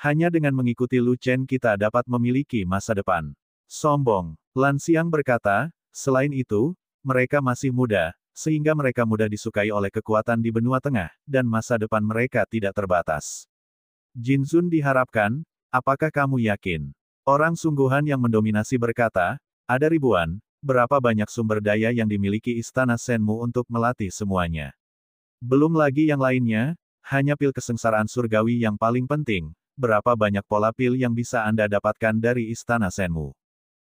A: Hanya dengan mengikuti Lu Chen kita dapat memiliki masa depan. Sombong, Lansiang berkata, selain itu, mereka masih muda, sehingga mereka mudah disukai oleh kekuatan di benua tengah, dan masa depan mereka tidak terbatas. Jin Sun diharapkan, apakah kamu yakin? Orang sungguhan yang mendominasi berkata, ada ribuan, berapa banyak sumber daya yang dimiliki istana Senmu untuk melatih semuanya. Belum lagi yang lainnya, hanya pil kesengsaraan surgawi yang paling penting, berapa banyak pola pil yang bisa Anda dapatkan dari istana Senmu.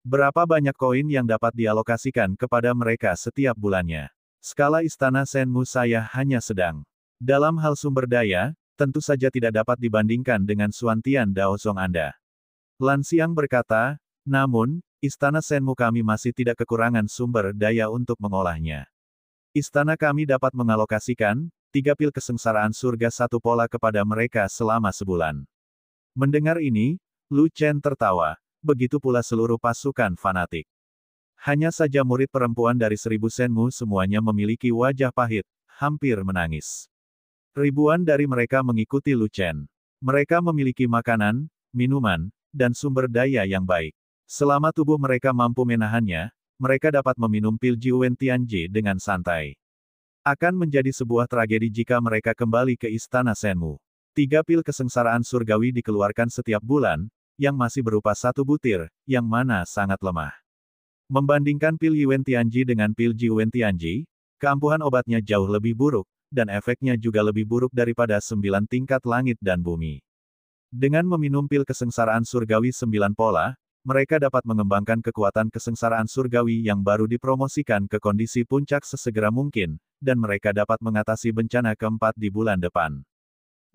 A: Berapa banyak koin yang dapat dialokasikan kepada mereka setiap bulannya? Skala istana Senmu saya hanya sedang. Dalam hal sumber daya, tentu saja tidak dapat dibandingkan dengan Suantian Song Anda. Lansiang berkata, namun, istana Senmu kami masih tidak kekurangan sumber daya untuk mengolahnya. Istana kami dapat mengalokasikan, tiga pil kesengsaraan surga satu pola kepada mereka selama sebulan. Mendengar ini, Lu Chen tertawa begitu pula seluruh pasukan fanatik. Hanya saja murid perempuan dari seribu senmu semuanya memiliki wajah pahit, hampir menangis. Ribuan dari mereka mengikuti Lucen. Mereka memiliki makanan, minuman, dan sumber daya yang baik. Selama tubuh mereka mampu menahannya, mereka dapat meminum pil Jiwen Tianji dengan santai. Akan menjadi sebuah tragedi jika mereka kembali ke Istana Senmu. Tiga pil kesengsaraan surgawi dikeluarkan setiap bulan, yang masih berupa satu butir, yang mana sangat lemah. Membandingkan pil Yuan Tianji dengan pil Ji Yuan Tianji, keampuhan obatnya jauh lebih buruk, dan efeknya juga lebih buruk daripada sembilan tingkat langit dan bumi. Dengan meminum pil kesengsaraan surgawi sembilan pola, mereka dapat mengembangkan kekuatan kesengsaraan surgawi yang baru dipromosikan ke kondisi puncak sesegera mungkin, dan mereka dapat mengatasi bencana keempat di bulan depan.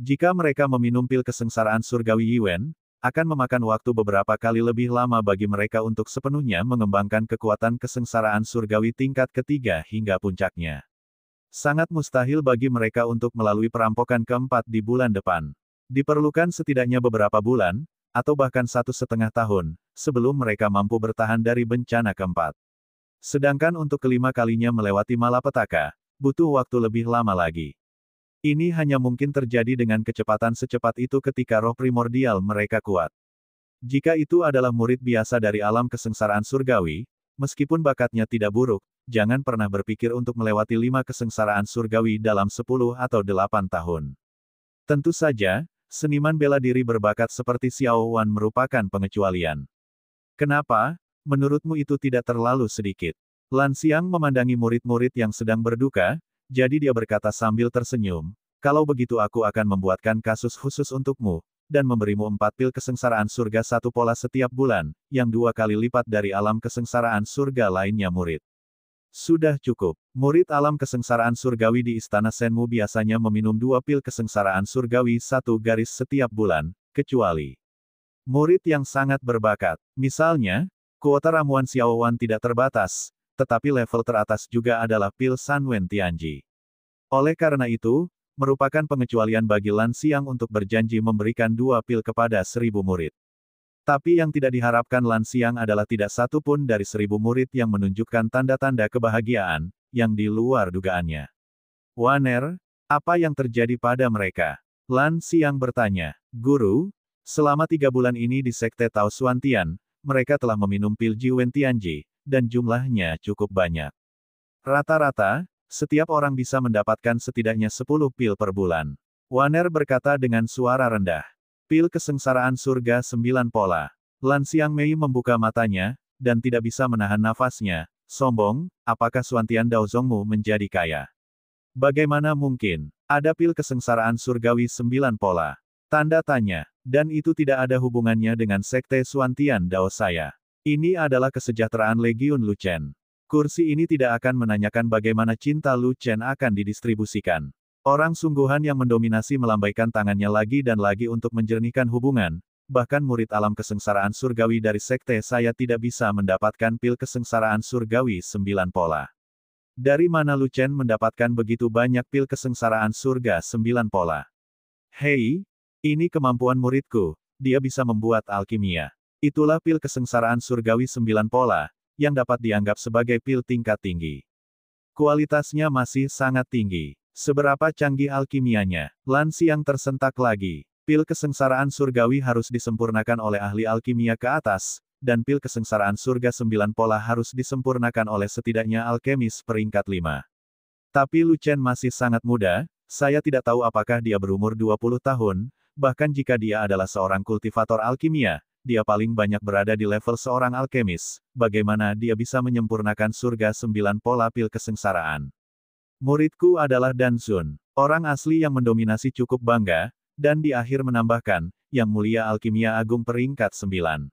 A: Jika mereka meminum pil kesengsaraan surgawi Yuan, akan memakan waktu beberapa kali lebih lama bagi mereka untuk sepenuhnya mengembangkan kekuatan kesengsaraan surgawi tingkat ketiga hingga puncaknya. Sangat mustahil bagi mereka untuk melalui perampokan keempat di bulan depan. Diperlukan setidaknya beberapa bulan, atau bahkan satu setengah tahun, sebelum mereka mampu bertahan dari bencana keempat. Sedangkan untuk kelima kalinya melewati malapetaka, butuh waktu lebih lama lagi. Ini hanya mungkin terjadi dengan kecepatan secepat itu ketika roh primordial mereka kuat. Jika itu adalah murid biasa dari alam kesengsaraan surgawi, meskipun bakatnya tidak buruk, jangan pernah berpikir untuk melewati lima kesengsaraan surgawi dalam sepuluh atau delapan tahun. Tentu saja, seniman bela diri berbakat seperti Xiao Wan merupakan pengecualian. Kenapa? Menurutmu itu tidak terlalu sedikit. Lan Xiang memandangi murid-murid yang sedang berduka, jadi dia berkata sambil tersenyum, kalau begitu aku akan membuatkan kasus khusus untukmu, dan memberimu empat pil kesengsaraan surga satu pola setiap bulan, yang dua kali lipat dari alam kesengsaraan surga lainnya murid. Sudah cukup. Murid alam kesengsaraan surgawi di Istana Senmu biasanya meminum dua pil kesengsaraan surgawi satu garis setiap bulan, kecuali murid yang sangat berbakat. Misalnya, kuota ramuan Xiaowan tidak terbatas, tetapi level teratas juga adalah pil Sanwen Tianji. Oleh karena itu, merupakan pengecualian bagi Lan Xiang untuk berjanji memberikan dua pil kepada seribu murid. Tapi yang tidak diharapkan Lan Xiang adalah tidak satu pun dari seribu murid yang menunjukkan tanda-tanda kebahagiaan, yang di luar dugaannya. Waner, apa yang terjadi pada mereka? Lan Xiang bertanya, Guru, selama tiga bulan ini di Sekte Tao Suantian, mereka telah meminum pil Jiwen Tianji, dan jumlahnya cukup banyak. Rata-rata, setiap orang bisa mendapatkan setidaknya 10 pil per bulan. Waner berkata dengan suara rendah. Pil kesengsaraan surga 9 pola. Lansiang Mei membuka matanya, dan tidak bisa menahan nafasnya. Sombong, apakah Suantian Daozongmu menjadi kaya? Bagaimana mungkin? Ada pil kesengsaraan surgawi 9 pola. Tanda tanya. Dan itu tidak ada hubungannya dengan sekte Suantian Dao saya. Ini adalah kesejahteraan Legion Lucen. Kursi ini tidak akan menanyakan bagaimana cinta Lucen akan didistribusikan. Orang sungguhan yang mendominasi melambaikan tangannya lagi dan lagi untuk menjernihkan hubungan, bahkan murid alam kesengsaraan surgawi dari sekte saya tidak bisa mendapatkan pil kesengsaraan surgawi sembilan pola. Dari mana Lucen mendapatkan begitu banyak pil kesengsaraan surga sembilan pola? Hei, ini kemampuan muridku, dia bisa membuat alkimia. Itulah pil kesengsaraan surgawi sembilan pola, yang dapat dianggap sebagai pil tingkat tinggi. Kualitasnya masih sangat tinggi. Seberapa canggih alkimianya? Lansi yang tersentak lagi. Pil kesengsaraan surgawi harus disempurnakan oleh ahli alkimia ke atas, dan pil kesengsaraan surga sembilan pola harus disempurnakan oleh setidaknya alkemis peringkat lima. Tapi Lucen masih sangat muda, saya tidak tahu apakah dia berumur 20 tahun, bahkan jika dia adalah seorang kultivator alkimia, dia paling banyak berada di level seorang alkemis, bagaimana dia bisa menyempurnakan surga sembilan pola pil kesengsaraan. Muridku adalah Danzun, orang asli yang mendominasi cukup bangga, dan di akhir menambahkan, yang mulia alkimia agung peringkat sembilan.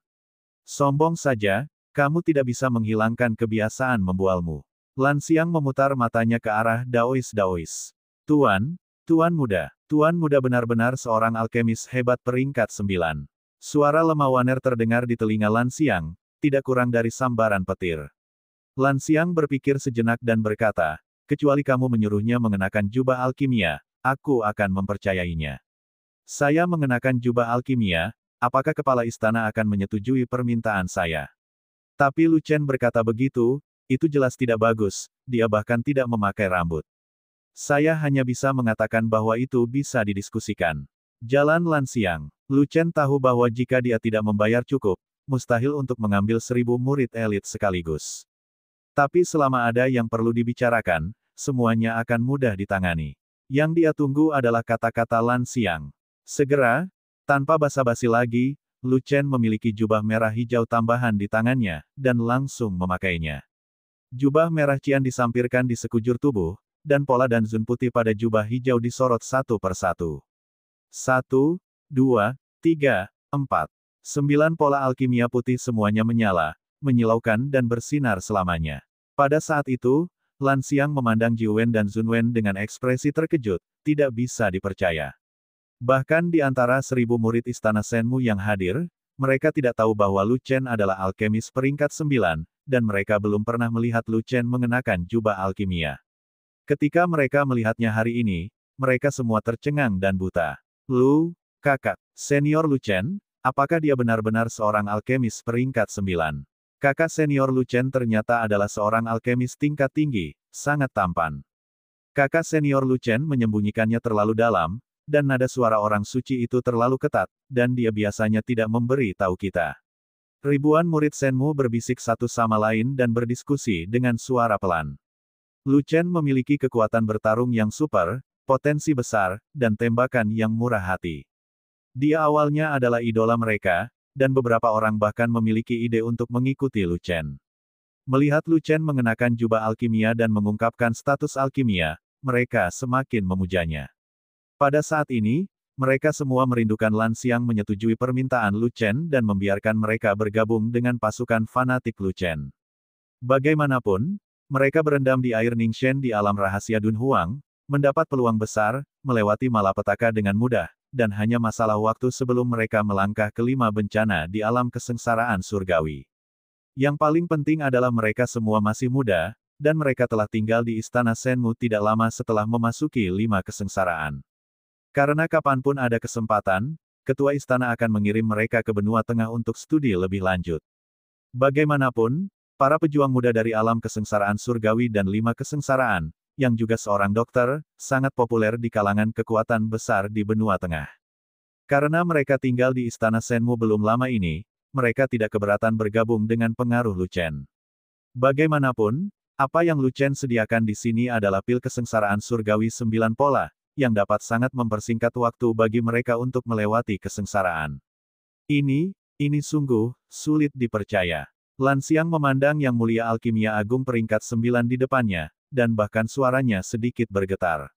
A: Sombong saja, kamu tidak bisa menghilangkan kebiasaan membualmu. Lansiang memutar matanya ke arah Daois-Daois. Tuan, Tuan muda, Tuan muda benar-benar seorang alkemis hebat peringkat sembilan. Suara lemah waner terdengar di telinga Lansiang, tidak kurang dari sambaran petir. Lansiang berpikir sejenak dan berkata, kecuali kamu menyuruhnya mengenakan jubah alkimia, aku akan mempercayainya. Saya mengenakan jubah alkimia, apakah kepala istana akan menyetujui permintaan saya? Tapi Lu Chen berkata begitu, itu jelas tidak bagus, dia bahkan tidak memakai rambut. Saya hanya bisa mengatakan bahwa itu bisa didiskusikan. Jalan Lansiang Lu Chen tahu bahwa jika dia tidak membayar cukup, mustahil untuk mengambil seribu murid elit sekaligus. Tapi selama ada yang perlu dibicarakan, semuanya akan mudah ditangani. Yang dia tunggu adalah kata-kata Lan Siang. Segera, tanpa basa-basi lagi, Lu Chen memiliki jubah merah hijau tambahan di tangannya, dan langsung memakainya. Jubah merah Cian disampirkan di sekujur tubuh, dan pola dan zun putih pada jubah hijau disorot satu persatu. Satu, dua, 3, 4. Sembilan pola alkimia putih semuanya menyala, menyilaukan dan bersinar selamanya. Pada saat itu, Lan Xiang memandang Jiwen dan Zunwen dengan ekspresi terkejut, tidak bisa dipercaya. Bahkan di antara seribu murid Istana Senmu yang hadir, mereka tidak tahu bahwa Lu Chen adalah alkemis peringkat sembilan, dan mereka belum pernah melihat Lu Chen mengenakan jubah alkimia. Ketika mereka melihatnya hari ini, mereka semua tercengang dan buta. Lu, kakak, Senior Lucen, apakah dia benar-benar seorang alkemis peringkat sembilan? Kakak senior Lucen ternyata adalah seorang alkemis tingkat tinggi, sangat tampan. Kakak senior Lucen menyembunyikannya terlalu dalam, dan nada suara orang suci itu terlalu ketat, dan dia biasanya tidak memberi tahu kita. Ribuan murid Senmu berbisik satu sama lain dan berdiskusi dengan suara pelan. Lucen memiliki kekuatan bertarung yang super, potensi besar, dan tembakan yang murah hati. Dia awalnya adalah idola mereka, dan beberapa orang bahkan memiliki ide untuk mengikuti Lu Chen. Melihat Lu Chen mengenakan jubah alkimia dan mengungkapkan status alkimia, mereka semakin memujanya. Pada saat ini, mereka semua merindukan Lan Xiang menyetujui permintaan Lu Chen dan membiarkan mereka bergabung dengan pasukan fanatik Lu Chen. Bagaimanapun, mereka berendam di air Ningxian di alam rahasia Dun Huang, mendapat peluang besar, melewati malapetaka dengan mudah, dan hanya masalah waktu sebelum mereka melangkah ke lima bencana di alam kesengsaraan surgawi. Yang paling penting adalah mereka semua masih muda, dan mereka telah tinggal di istana Senmu tidak lama setelah memasuki lima kesengsaraan. Karena kapanpun ada kesempatan, ketua istana akan mengirim mereka ke benua tengah untuk studi lebih lanjut. Bagaimanapun, para pejuang muda dari alam kesengsaraan surgawi dan lima kesengsaraan, yang juga seorang dokter, sangat populer di kalangan kekuatan besar di benua tengah. Karena mereka tinggal di istana Senmu belum lama ini, mereka tidak keberatan bergabung dengan pengaruh Lucen. Bagaimanapun, apa yang Lucen sediakan di sini adalah pil kesengsaraan surgawi sembilan pola, yang dapat sangat mempersingkat waktu bagi mereka untuk melewati kesengsaraan. Ini, ini sungguh, sulit dipercaya. Lansiang memandang Yang Mulia Alkimia Agung peringkat sembilan di depannya, dan bahkan suaranya sedikit bergetar.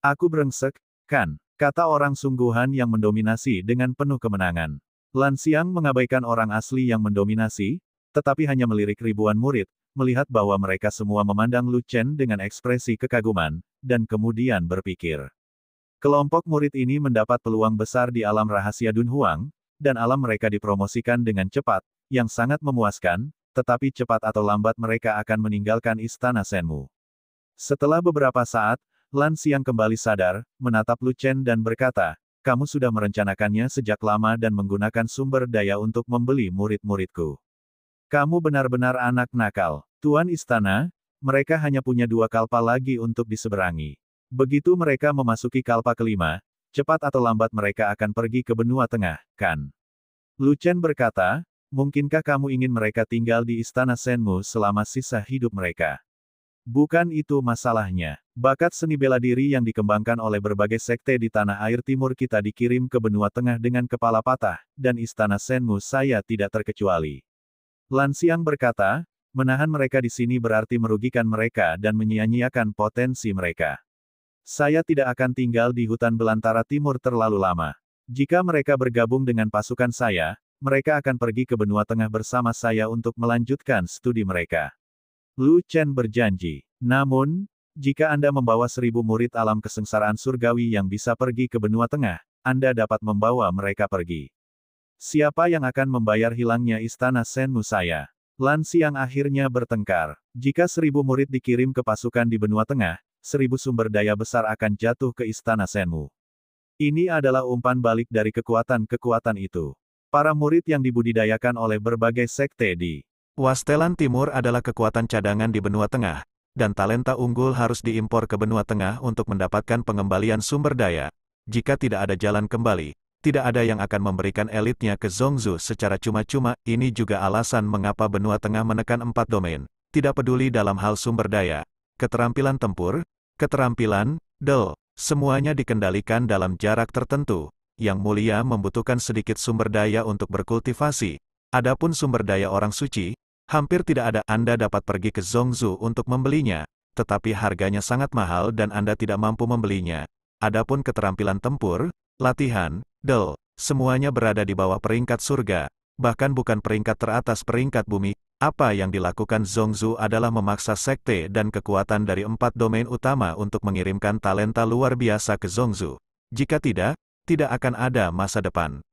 A: Aku brengsek, kan? Kata orang sungguhan yang mendominasi dengan penuh kemenangan. Lan Xiang mengabaikan orang asli yang mendominasi, tetapi hanya melirik ribuan murid, melihat bahwa mereka semua memandang Lu Chen dengan ekspresi kekaguman, dan kemudian berpikir. Kelompok murid ini mendapat peluang besar di alam rahasia Dun Huang, dan alam mereka dipromosikan dengan cepat, yang sangat memuaskan, tetapi cepat atau lambat mereka akan meninggalkan istana Senmu. Setelah beberapa saat, Lan Xiang kembali sadar, menatap Lu Chen dan berkata, kamu sudah merencanakannya sejak lama dan menggunakan sumber daya untuk membeli murid-muridku. Kamu benar-benar anak nakal. Tuan Istana, mereka hanya punya dua kalpa lagi untuk diseberangi. Begitu mereka memasuki kalpa kelima, cepat atau lambat mereka akan pergi ke benua tengah, kan? Lu Chen berkata, mungkinkah kamu ingin mereka tinggal di istana Senmu selama sisa hidup mereka? Bukan itu masalahnya. Bakat seni bela diri yang dikembangkan oleh berbagai sekte di tanah air timur kita dikirim ke benua tengah dengan kepala patah, dan istana Senmu saya tidak terkecuali. Lansiang berkata, menahan mereka di sini berarti merugikan mereka dan menyia-nyiakan potensi mereka. Saya tidak akan tinggal di hutan belantara timur terlalu lama. Jika mereka bergabung dengan pasukan saya, mereka akan pergi ke benua tengah bersama saya untuk melanjutkan studi mereka. Lu Chen berjanji. Namun, jika Anda membawa seribu murid alam kesengsaraan surgawi yang bisa pergi ke benua tengah, Anda dapat membawa mereka pergi. Siapa yang akan membayar hilangnya istana Senmu saya? yang akhirnya bertengkar. Jika seribu murid dikirim ke pasukan di benua tengah, seribu sumber daya besar akan jatuh ke istana Senmu. Ini adalah umpan balik dari kekuatan-kekuatan itu. Para murid yang dibudidayakan oleh berbagai sekte di Wastelan Timur adalah kekuatan cadangan di benua tengah, dan talenta unggul harus diimpor ke benua tengah untuk mendapatkan pengembalian sumber daya. Jika tidak ada jalan kembali, tidak ada yang akan memberikan elitnya ke Zongzu secara cuma-cuma, ini juga alasan mengapa benua tengah menekan empat domain, tidak peduli dalam hal sumber daya, keterampilan tempur, keterampilan, del, semuanya dikendalikan dalam jarak tertentu, yang mulia membutuhkan sedikit sumber daya untuk berkultivasi, Adapun sumber daya orang suci, hampir tidak ada Anda dapat pergi ke Zongzu untuk membelinya, tetapi harganya sangat mahal dan Anda tidak mampu membelinya. Adapun keterampilan tempur, latihan, del, semuanya berada di bawah peringkat surga, bahkan bukan peringkat teratas peringkat bumi, apa yang dilakukan Zongzu adalah memaksa sekte dan kekuatan dari empat domain utama untuk mengirimkan talenta luar biasa ke Zongzu. Jika tidak, tidak akan ada masa depan.